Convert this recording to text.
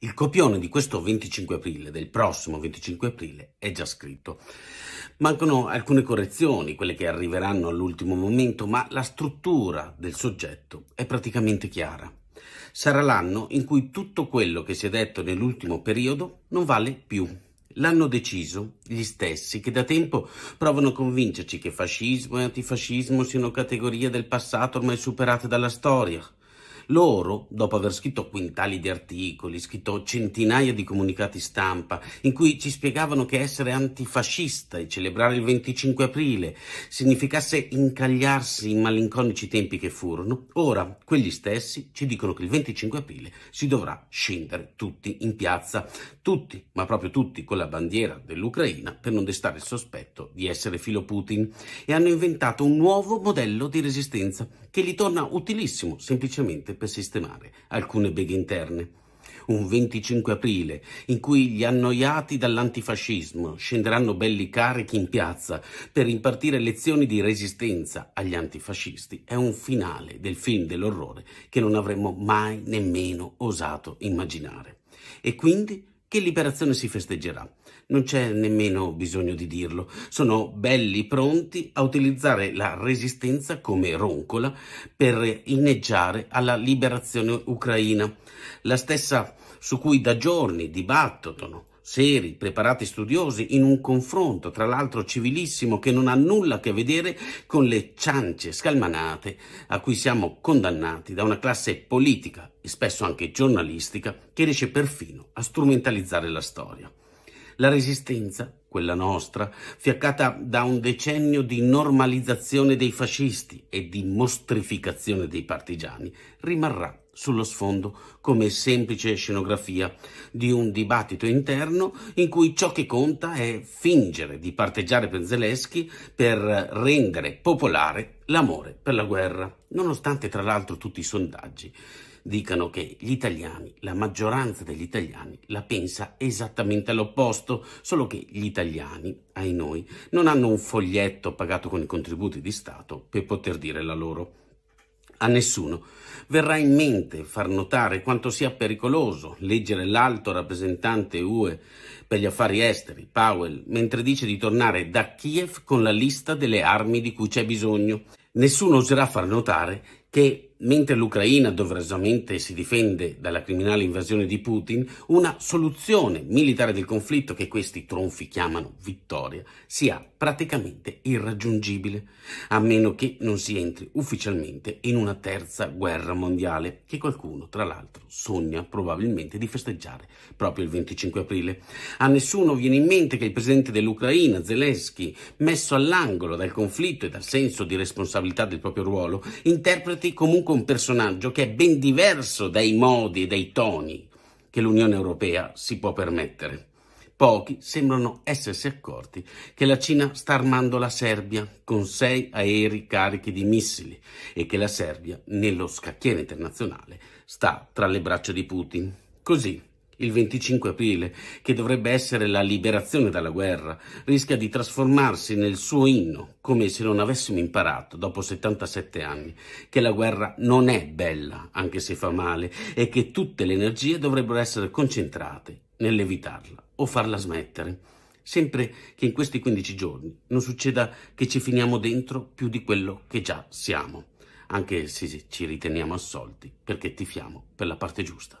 Il copione di questo 25 aprile, del prossimo 25 aprile, è già scritto. Mancano alcune correzioni, quelle che arriveranno all'ultimo momento, ma la struttura del soggetto è praticamente chiara. Sarà l'anno in cui tutto quello che si è detto nell'ultimo periodo non vale più. L'hanno deciso gli stessi che da tempo provano a convincerci che fascismo e antifascismo siano categorie del passato ormai superate dalla storia, loro, dopo aver scritto quintali di articoli, scritto centinaia di comunicati stampa, in cui ci spiegavano che essere antifascista e celebrare il 25 aprile significasse incagliarsi in malinconici tempi che furono, ora quegli stessi ci dicono che il 25 aprile si dovrà scendere tutti in piazza, tutti, ma proprio tutti, con la bandiera dell'Ucraina per non destare il sospetto di essere filo Putin e hanno inventato un nuovo modello di resistenza che gli torna utilissimo semplicemente per sistemare alcune beghe interne. Un 25 aprile in cui gli annoiati dall'antifascismo scenderanno belli carichi in piazza per impartire lezioni di resistenza agli antifascisti è un finale del film dell'orrore che non avremmo mai nemmeno osato immaginare. E quindi che liberazione si festeggerà. Non c'è nemmeno bisogno di dirlo. Sono belli pronti a utilizzare la resistenza come roncola per inneggiare alla liberazione ucraina, la stessa su cui da giorni dibattono seri, preparati studiosi in un confronto, tra l'altro civilissimo, che non ha nulla a che vedere con le ciance scalmanate a cui siamo condannati da una classe politica e spesso anche giornalistica che riesce perfino a strumentalizzare la storia. La resistenza, quella nostra, fiaccata da un decennio di normalizzazione dei fascisti e di mostrificazione dei partigiani, rimarrà sullo sfondo come semplice scenografia di un dibattito interno in cui ciò che conta è fingere di parteggiare per Zelensky per rendere popolare l'amore per la guerra, nonostante tra l'altro tutti i sondaggi dicano che gli italiani, la maggioranza degli italiani, la pensa esattamente all'opposto, solo che gli italiani, ai noi, non hanno un foglietto pagato con i contributi di Stato per poter dire la loro. A nessuno verrà in mente far notare quanto sia pericoloso leggere l'alto rappresentante UE per gli affari esteri, Powell, mentre dice di tornare da Kiev con la lista delle armi di cui c'è bisogno. Nessuno oserà far notare che mentre l'Ucraina doverosamente si difende dalla criminale invasione di Putin, una soluzione militare del conflitto che questi tronfi chiamano vittoria sia praticamente irraggiungibile, a meno che non si entri ufficialmente in una terza guerra mondiale, che qualcuno tra l'altro sogna probabilmente di festeggiare proprio il 25 aprile. A nessuno viene in mente che il presidente dell'Ucraina, Zelensky, messo all'angolo dal conflitto e dal senso di responsabilità del proprio ruolo, interpreta crearti comunque un personaggio che è ben diverso dai modi e dai toni che l'Unione Europea si può permettere. Pochi sembrano essersi accorti che la Cina sta armando la Serbia con sei aerei carichi di missili e che la Serbia, nello scacchiere internazionale, sta tra le braccia di Putin. Così il 25 aprile, che dovrebbe essere la liberazione dalla guerra, rischia di trasformarsi nel suo inno, come se non avessimo imparato, dopo 77 anni, che la guerra non è bella, anche se fa male, e che tutte le energie dovrebbero essere concentrate nell'evitarla o farla smettere. Sempre che in questi 15 giorni non succeda che ci finiamo dentro più di quello che già siamo, anche se ci riteniamo assolti perché tifiamo per la parte giusta.